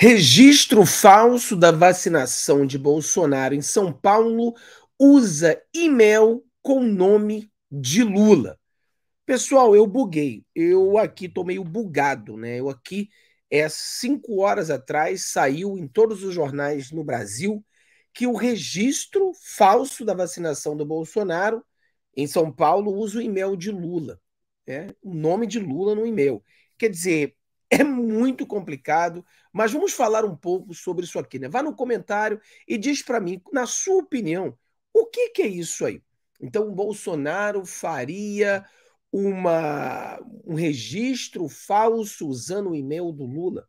Registro falso da vacinação de Bolsonaro em São Paulo usa e-mail com nome de Lula. Pessoal, eu buguei. Eu aqui tô meio bugado, né? Eu aqui, é cinco horas atrás, saiu em todos os jornais no Brasil que o registro falso da vacinação do Bolsonaro em São Paulo usa o e-mail de Lula. Né? O nome de Lula no e-mail. Quer dizer, é muito complicado, mas vamos falar um pouco sobre isso aqui, né? Vá no comentário e diz para mim, na sua opinião, o que, que é isso aí? Então, o Bolsonaro faria uma, um registro falso usando o e-mail do Lula?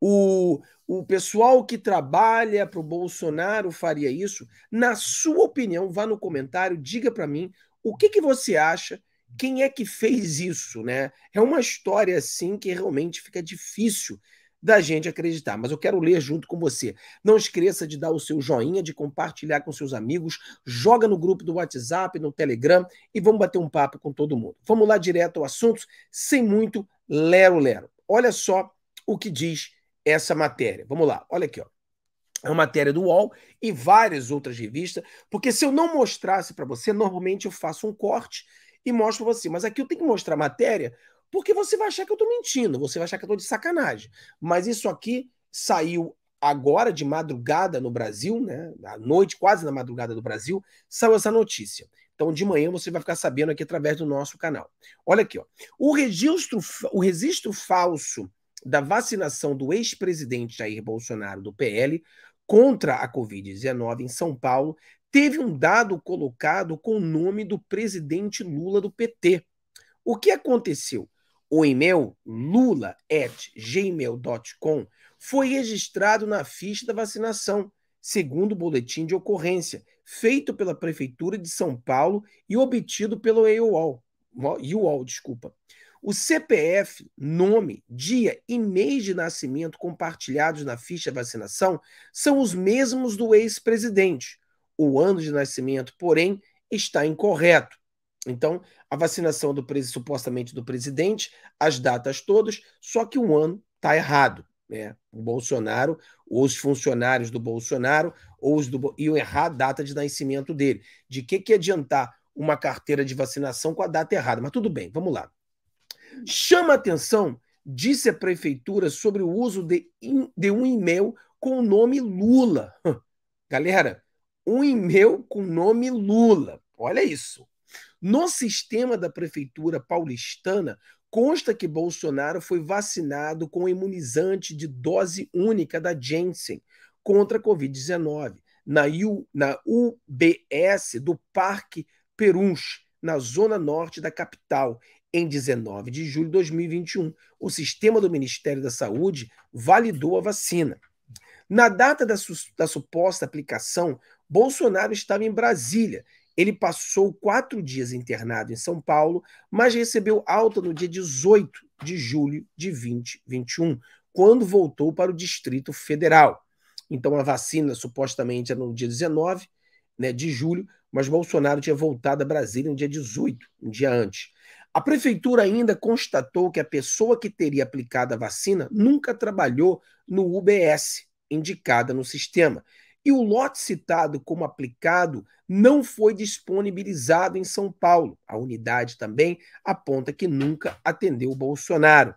O, o pessoal que trabalha para o Bolsonaro faria isso? Na sua opinião, vá no comentário, diga para mim o que, que você acha quem é que fez isso, né? É uma história assim que realmente fica difícil da gente acreditar, mas eu quero ler junto com você. Não esqueça de dar o seu joinha, de compartilhar com seus amigos, joga no grupo do WhatsApp, no Telegram e vamos bater um papo com todo mundo. Vamos lá direto ao assunto, sem muito lero lero. Olha só o que diz essa matéria. Vamos lá, olha aqui, ó é uma matéria do UOL e várias outras revistas, porque se eu não mostrasse para você, normalmente eu faço um corte e mostro para você. Mas aqui eu tenho que mostrar matéria, porque você vai achar que eu estou mentindo, você vai achar que eu estou de sacanagem. Mas isso aqui saiu agora de madrugada no Brasil, né? À noite, quase na madrugada do Brasil, saiu essa notícia. Então, de manhã você vai ficar sabendo aqui através do nosso canal. Olha aqui, ó. O registro, o registro falso da vacinação do ex-presidente Jair Bolsonaro do PL contra a Covid-19 em São Paulo teve um dado colocado com o nome do presidente Lula do PT. O que aconteceu? O e-mail lula@gmail.com foi registrado na ficha da vacinação, segundo o boletim de ocorrência, feito pela prefeitura de São Paulo e obtido pelo EUOL. UOL, desculpa. O CPF, nome, dia e mês de nascimento compartilhados na ficha de vacinação são os mesmos do ex-presidente. O ano de nascimento, porém, está incorreto. Então, a vacinação do supostamente do presidente, as datas todas, só que o ano está errado. Né? O Bolsonaro, ou os funcionários do Bolsonaro, ou os do iam errar a data de nascimento dele. De que, que adiantar uma carteira de vacinação com a data errada? Mas tudo bem, vamos lá. Chama a atenção, disse a prefeitura sobre o uso de, de um e-mail com o nome Lula. Galera, um e-mail com o nome Lula. Olha isso. No sistema da prefeitura paulistana, consta que Bolsonaro foi vacinado com imunizante de dose única da Janssen contra a Covid-19 na, na, UBS do Parque Perus, na zona norte da capital, em 19 de julho de 2021, o sistema do Ministério da Saúde validou a vacina. Na data da, su da suposta aplicação, Bolsonaro estava em Brasília. Ele passou quatro dias internado em São Paulo, mas recebeu alta no dia 18 de julho de 2021, quando voltou para o Distrito Federal. Então, a vacina supostamente era no dia 19 né, de julho, mas Bolsonaro tinha voltado a Brasília no dia 18, um dia antes. A prefeitura ainda constatou que a pessoa que teria aplicado a vacina nunca trabalhou no UBS indicada no sistema. E o lote citado como aplicado não foi disponibilizado em São Paulo. A unidade também aponta que nunca atendeu o Bolsonaro.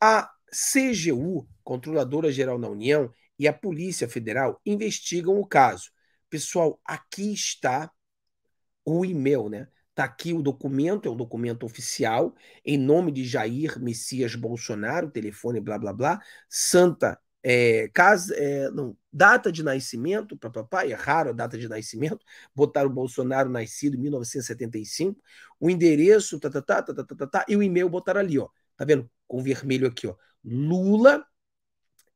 A CGU, Controladora Geral da União, e a Polícia Federal investigam o caso. Pessoal, aqui está o e-mail, né? Está aqui o documento, é um documento oficial, em nome de Jair Messias Bolsonaro, telefone, blá, blá, blá, santa, é, casa, é, não, data de nascimento, para papai é raro a data de nascimento, botaram o Bolsonaro nascido em 1975, o endereço, tá, tá, tá, tá, tá, tá, tá, tá e o e-mail botaram ali, ó, tá vendo? Com vermelho aqui, ó, lula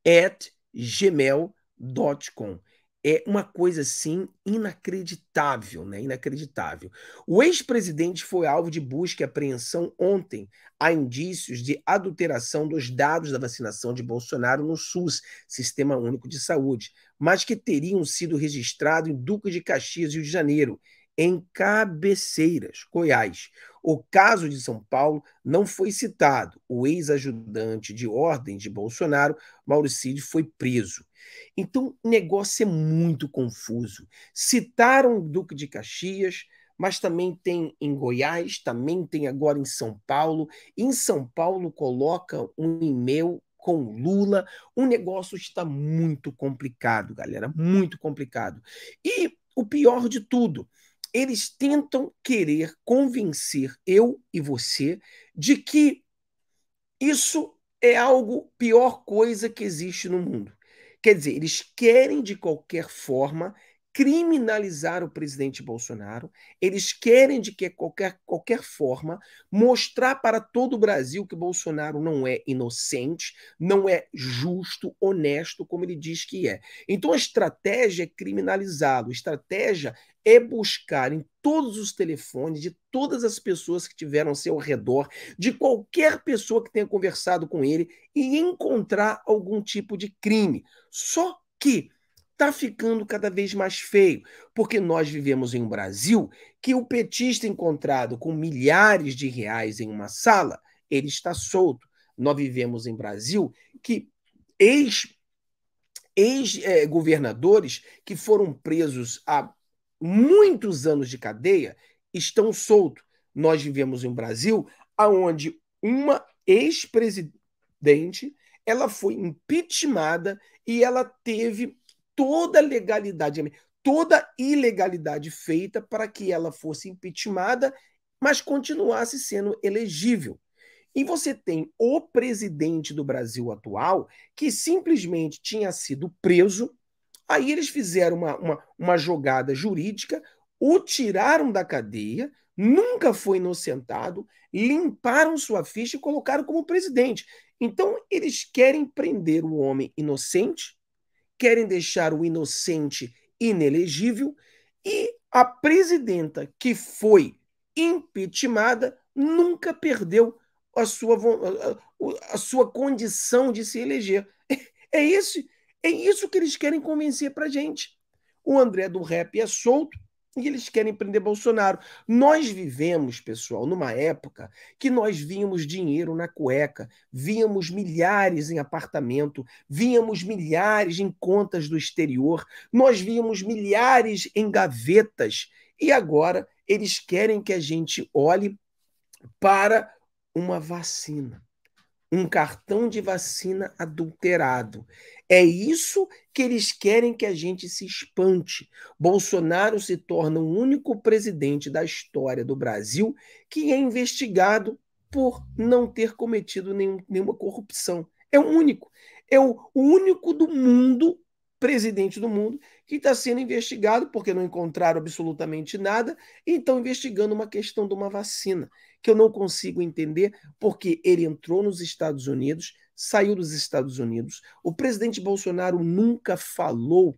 at gmail.com é uma coisa assim inacreditável, né? Inacreditável. O ex-presidente foi alvo de busca e apreensão ontem. Há indícios de adulteração dos dados da vacinação de Bolsonaro no SUS, Sistema Único de Saúde, mas que teriam sido registrados em Duque de Caxias, Rio de Janeiro, em Cabeceiras, Goiás. O caso de São Paulo não foi citado. O ex-ajudante de ordem de Bolsonaro, Mauricídio, foi preso. Então, o negócio é muito confuso. Citaram o Duque de Caxias, mas também tem em Goiás, também tem agora em São Paulo. Em São Paulo, coloca um e-mail com Lula. O negócio está muito complicado, galera, muito complicado. E o pior de tudo, eles tentam querer convencer eu e você de que isso é algo pior coisa que existe no mundo. Quer dizer, eles querem de qualquer forma criminalizar o presidente Bolsonaro, eles querem de que qualquer, qualquer forma mostrar para todo o Brasil que Bolsonaro não é inocente, não é justo, honesto, como ele diz que é. Então a estratégia é criminalizá-lo, a estratégia é buscar em todos os telefones de todas as pessoas que tiveram ao seu redor, de qualquer pessoa que tenha conversado com ele e encontrar algum tipo de crime. Só que está ficando cada vez mais feio, porque nós vivemos em um Brasil que o petista encontrado com milhares de reais em uma sala, ele está solto. Nós vivemos em Brasil que ex ex-governadores eh, que foram presos há muitos anos de cadeia estão soltos. Nós vivemos em um Brasil onde uma ex-presidente ela foi impeachmentada e ela teve toda a legalidade, toda a ilegalidade feita para que ela fosse impeachmentada, mas continuasse sendo elegível. E você tem o presidente do Brasil atual que simplesmente tinha sido preso Aí eles fizeram uma, uma, uma jogada jurídica, o tiraram da cadeia, nunca foi inocentado, limparam sua ficha e colocaram como presidente. Então, eles querem prender o homem inocente, querem deixar o inocente inelegível, e a presidenta que foi impeachmentada nunca perdeu a sua, a, a, a sua condição de se eleger. É isso. É isso que eles querem convencer para gente. O André do Rap é solto e eles querem prender Bolsonaro. Nós vivemos, pessoal, numa época que nós víamos dinheiro na cueca, víamos milhares em apartamento, víamos milhares em contas do exterior, nós víamos milhares em gavetas. E agora eles querem que a gente olhe para uma vacina um cartão de vacina adulterado. É isso que eles querem que a gente se espante. Bolsonaro se torna o único presidente da história do Brasil que é investigado por não ter cometido nenhum, nenhuma corrupção. É o único. É o único do mundo presidente do mundo, que está sendo investigado porque não encontraram absolutamente nada, e estão investigando uma questão de uma vacina, que eu não consigo entender porque ele entrou nos Estados Unidos, saiu dos Estados Unidos. O presidente Bolsonaro nunca falou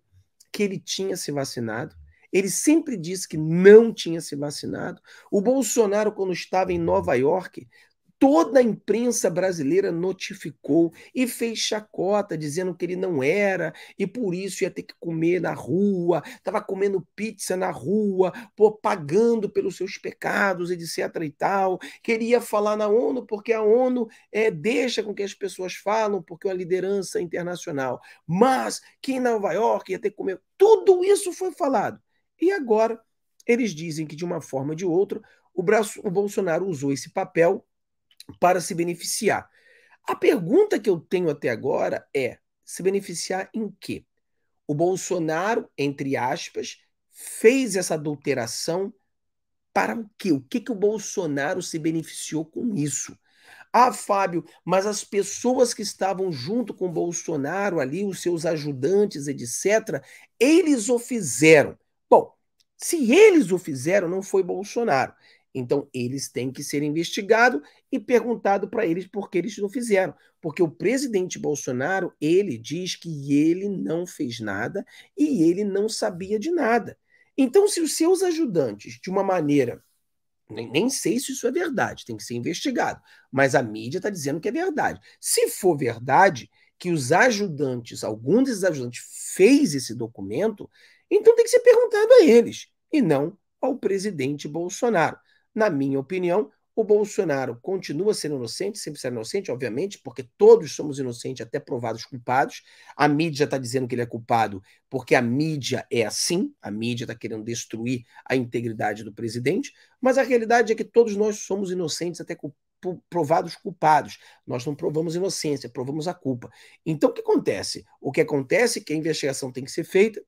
que ele tinha se vacinado. Ele sempre disse que não tinha se vacinado. O Bolsonaro, quando estava em Nova York, toda a imprensa brasileira notificou e fez chacota dizendo que ele não era e por isso ia ter que comer na rua, estava comendo pizza na rua, pô, pagando pelos seus pecados, etc e tal. Queria falar na ONU porque a ONU é, deixa com que as pessoas falam porque é uma liderança internacional. Mas que em Nova York ia ter que comer. Tudo isso foi falado. E agora eles dizem que de uma forma ou de outra o, braço, o Bolsonaro usou esse papel para se beneficiar. A pergunta que eu tenho até agora é: se beneficiar em quê? O Bolsonaro, entre aspas, fez essa adulteração para o quê? O que, que o Bolsonaro se beneficiou com isso? Ah, Fábio, mas as pessoas que estavam junto com Bolsonaro ali, os seus ajudantes, etc., eles o fizeram. Bom, se eles o fizeram, não foi Bolsonaro. Então, eles têm que ser investigados e perguntado para eles por que eles não fizeram. Porque o presidente Bolsonaro, ele diz que ele não fez nada e ele não sabia de nada. Então, se os seus ajudantes, de uma maneira, nem, nem sei se isso é verdade, tem que ser investigado, mas a mídia está dizendo que é verdade. Se for verdade que os ajudantes, algum desses ajudantes fez esse documento, então tem que ser perguntado a eles e não ao presidente Bolsonaro. Na minha opinião, o Bolsonaro continua sendo inocente, sempre será inocente, obviamente, porque todos somos inocentes até provados culpados. A mídia está dizendo que ele é culpado porque a mídia é assim, a mídia está querendo destruir a integridade do presidente, mas a realidade é que todos nós somos inocentes até provados culpados. Nós não provamos inocência, provamos a culpa. Então o que acontece? O que acontece é que a investigação tem que ser feita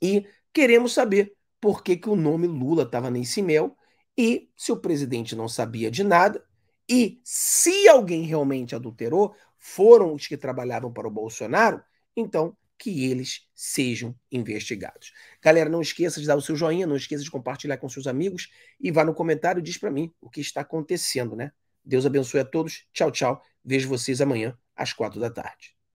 e queremos saber por que, que o nome Lula estava nesse mel e se o presidente não sabia de nada, e se alguém realmente adulterou, foram os que trabalhavam para o Bolsonaro, então que eles sejam investigados. Galera, não esqueça de dar o seu joinha, não esqueça de compartilhar com seus amigos e vá no comentário e diz para mim o que está acontecendo, né? Deus abençoe a todos. Tchau, tchau. Vejo vocês amanhã às quatro da tarde.